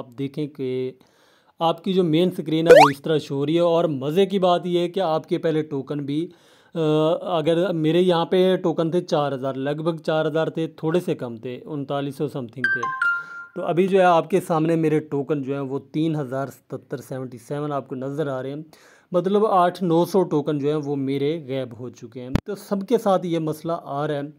आप देखें कि आपकी जो मेन स्क्रीन है वो इस तरह शो हो रही है और मज़े की बात यह है कि आपके पहले टोकन भी आ, अगर मेरे यहाँ पे टोकन थे चार हज़ार लगभग चार हज़ार थे थोड़े से कम थे उनतालीस सौ समथिंग थे तो अभी जो है आपके सामने मेरे टोकन जो हैं वो तीन हज़ार सतर सेवेंटी सेवन आपको नज़र आ रहे हैं मतलब आठ नौ सौ टोकन जो हैं वो मेरे गैब हो चुके हैं तो सबके साथ ये मसला आ रहा है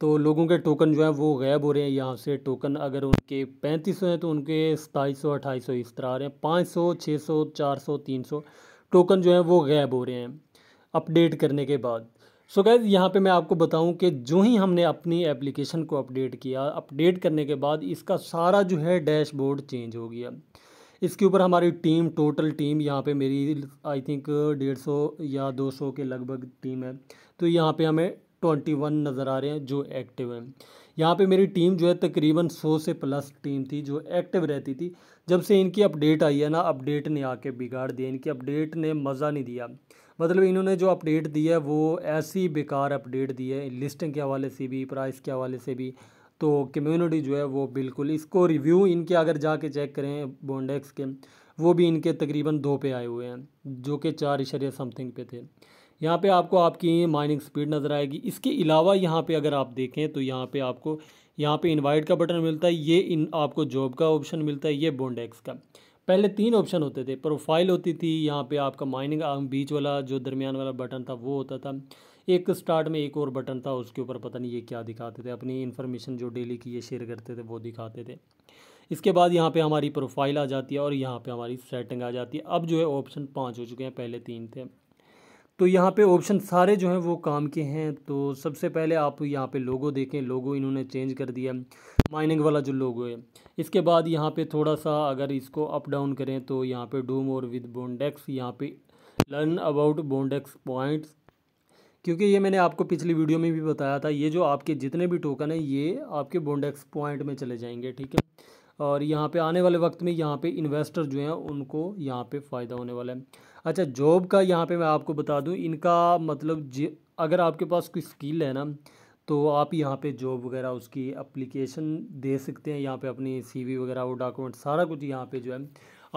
तो लोगों के टोकन जो है वो गायब हो रहे हैं यहाँ से टोकन अगर उनके पैंतीस सौ हैं तो उनके सताईस सौ अट्ठाईस सौ इस तरह आ रहे हैं पाँच सौ छः सौ चार सौ तीन सौ टोकन जो है वो गायब हो रहे हैं अपडेट करने के बाद सो गैज़ यहाँ पे मैं आपको बताऊँ कि जो ही हमने अपनी एप्लीकेशन को अपडेट किया अपडेट करने के बाद इसका सारा जो है डैशबोर्ड चेंज हो गया इसके ऊपर हमारी टीम टोटल टीम यहाँ पे मेरी आई थिंक डेढ़ सौ या दो सौ के लगभग टीम है तो यहाँ पे हमें ट्वेंटी वन नज़र आ रहे हैं जो एक्टिव हैं यहाँ पे मेरी टीम जो है तकरीबन सौ से प्लस टीम थी जो एक्टिव रहती थी जब से इनकी अपडेट आई है ना अपडेट ने आके बिगाड़ दिया इनकी अपडेट ने मज़ा नहीं दिया मतलब इन्होंने जो अपडेट दी है वो ऐसी बेकार अपडेट दी है लिस्टिंग के हवाले से भी प्राइस के हवाले से भी तो कम्यूनिटी जो है वो बिल्कुल इसको रिव्यू इनके अगर जाके चेक करें बोंडेक्स के वो भी इनके तकरीबन दो पे आए हुए हैं जो कि चार इशर समथिंग पे थे यहाँ पे आपको आपकी माइनिंग स्पीड नज़र आएगी इसके अलावा यहाँ पे अगर आप देखें तो यहाँ पे आपको यहाँ पे इनवाइट का बटन मिलता है ये इन आपको जॉब का ऑप्शन मिलता है ये बोंडेक्स का पहले तीन ऑप्शन होते थे प्रोफाइल होती थी यहाँ पे आपका माइनिंग बीच वाला जो दरमियान वाला बटन था वो होता था एक स्टार्ट में एक और बटन था उसके ऊपर पता नहीं ये क्या दिखाते थे अपनी इन्फॉर्मेशन जो डेली की ये शेयर करते थे वो दिखाते थे इसके बाद यहाँ पे हमारी प्रोफाइल आ जाती है और यहाँ पे हमारी सेटिंग आ जाती है अब जो है ऑप्शन पाँच हो चुके हैं पहले तीन थे तो यहाँ पे ऑप्शन सारे जो हैं वो काम के हैं तो सबसे पहले आप यहाँ पे लोगो देखें लोगो इन्होंने चेंज कर दिया माइनिंग वाला जो लोगो है इसके बाद यहाँ पे थोड़ा सा अगर इसको अप डाउन करें तो यहाँ पे डूम और विद बोंडेक्स यहाँ पे लर्न अबाउट बोंडेक्स पॉइंट्स क्योंकि ये मैंने आपको पिछली वीडियो में भी बताया था ये जो आपके जितने भी टोकन हैं ये आपके बोंडेक्स पॉइंट में चले जाएंगे ठीक है और यहाँ पे आने वाले वक्त में यहाँ पे इन्वेस्टर जो हैं उनको यहाँ पे फ़ायदा होने वाला है अच्छा जॉब का यहाँ पे मैं आपको बता दूँ इनका मतलब अगर आपके पास कोई स्किल है ना तो आप यहाँ पे जॉब वगैरह उसकी अप्लीकेशन दे सकते हैं यहाँ पे अपनी सीवी वगैरह वो डॉक्यूमेंट सारा कुछ यहाँ पे जो है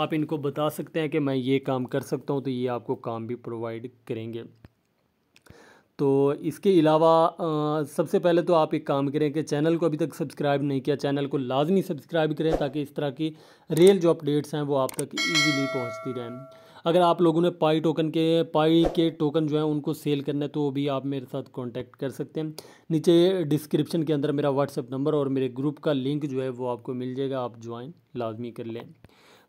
आप इनको बता सकते हैं कि मैं ये काम कर सकता हूँ तो ये आपको काम भी प्रोवाइड करेंगे तो इसके अलावा सबसे पहले तो आप एक काम करें कि चैनल को अभी तक सब्सक्राइब नहीं किया चैनल को लाजमी सब्सक्राइब करें ताकि इस तरह की रेल जो अपडेट्स हैं वो आप तक ईजीली पहुँचती रहें अगर आप लोगों ने पाई टोकन के पाई के टोकन जो है उनको सेल करना है तो भी आप मेरे साथ कांटेक्ट कर सकते हैं नीचे डिस्क्रिप्शन के अंदर मेरा व्हाट्सअप नंबर और मेरे ग्रुप का लिंक जो है वो आपको मिल जाएगा आप ज्वाइन लाजमी कर लें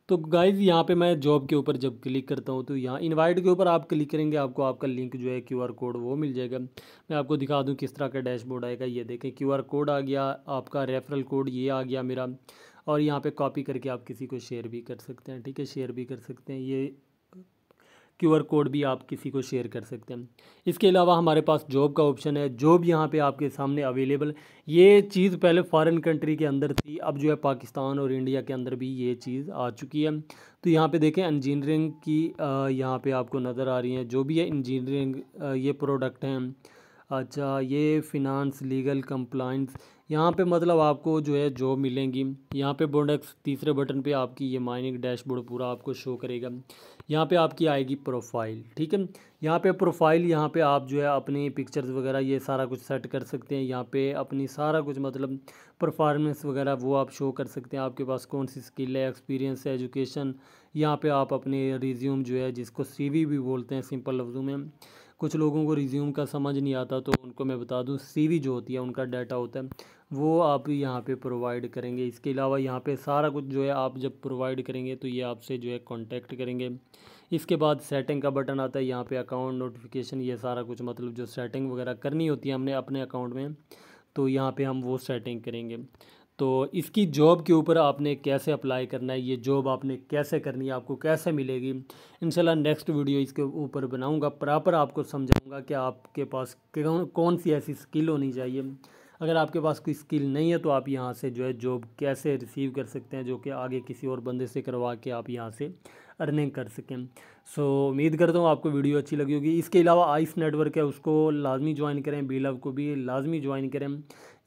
तो गाइज़ यहाँ पे मैं जॉब के ऊपर जब क्लिक करता हूँ तो यहाँ इनवाइट के ऊपर आप क्लिक करेंगे आपको आपका लिंक जो है क्यूआर कोड वो मिल जाएगा मैं आपको दिखा दूँ किस तरह का डैशबोर्ड आएगा ये देखें क्यूआर कोड आ गया आपका रेफरल कोड ये आ गया मेरा और यहाँ पे कॉपी करके आप किसी को शेयर भी कर सकते हैं ठीक है शेयर भी कर सकते हैं ये क्यू कोड भी आप किसी को शेयर कर सकते हैं इसके अलावा हमारे पास जॉब का ऑप्शन है जॉब यहाँ पे आपके सामने अवेलेबल ये चीज़ पहले फॉरेन कंट्री के अंदर थी अब जो है पाकिस्तान और इंडिया के अंदर भी ये चीज़ आ चुकी है तो यहाँ पे देखें इंजीनियरिंग की यहाँ पे आपको नज़र आ रही है जो भी है इंजीनियरिंग ये प्रोडक्ट हैं अच्छा ये फ़िनांस लीगल कंप्लाइंस यहाँ पे मतलब आपको जो है जॉब मिलेंगी यहाँ पे बोडक्स तीसरे बटन पे आपकी ये माइनिंग डैशबोर्ड पूरा आपको शो करेगा यहाँ पे आपकी आएगी प्रोफाइल ठीक है यहाँ पे प्रोफाइल यहाँ पे आप जो है अपनी पिक्चर्स वगैरह ये सारा कुछ सेट कर सकते हैं यहाँ पे अपनी सारा कुछ मतलब परफॉर्मेंस वगैरह वो आप शो कर सकते हैं आपके पास कौन सी स्किल है एक्सपीरियंस है एजुकेशन यहाँ पर आप अपने रिज्यूम जो है जिसको सी भी बोलते हैं सिंपल लफ्ज़ों में कुछ लोगों को रिज्यूम का समझ नहीं आता तो उनको मैं बता दूँ सीवी जो होती है उनका डाटा होता है वो आप यहाँ पे प्रोवाइड करेंगे इसके अलावा यहाँ पे सारा कुछ जो है आप जब प्रोवाइड करेंगे तो ये आपसे जो है कांटेक्ट करेंगे इसके बाद सेटिंग का बटन आता है यहाँ पे अकाउंट नोटिफिकेशन ये सारा कुछ मतलब जो सेटिंग वगैरह करनी होती है हमने अपने अकाउंट में तो यहाँ पे हम वो सेटिंग करेंगे तो इसकी जॉब के ऊपर आपने कैसे अप्लाई करना है ये जॉब आपने कैसे करनी है आपको कैसे मिलेगी इनशाला नेक्स्ट वीडियो इसके ऊपर बनाऊंगा प्रॉपर आपको समझाऊंगा कि आपके पास कौन सी ऐसी स्किल होनी चाहिए अगर आपके पास कोई स्किल नहीं है तो आप यहाँ से जो है जॉब कैसे रिसीव कर सकते हैं जो कि आगे किसी और बंदे से करवा के आप यहाँ से अर्निंग कर सकें सो so, उम्मीद करता हूँ आपको वीडियो अच्छी लगी होगी इसके अलावा आइस नेटवर्क है उसको लाजमी ज्वाइन करें बी लव को भी लाजमी ज्वाइन करें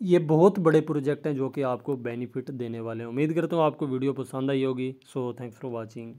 ये बहुत बड़े प्रोजेक्ट हैं जो कि आपको बेनिफिट देने वाले हैं उम्मीद करता हूँ आपको वीडियो पसंद आई होगी सो थैंक्स फॉर वॉचिंग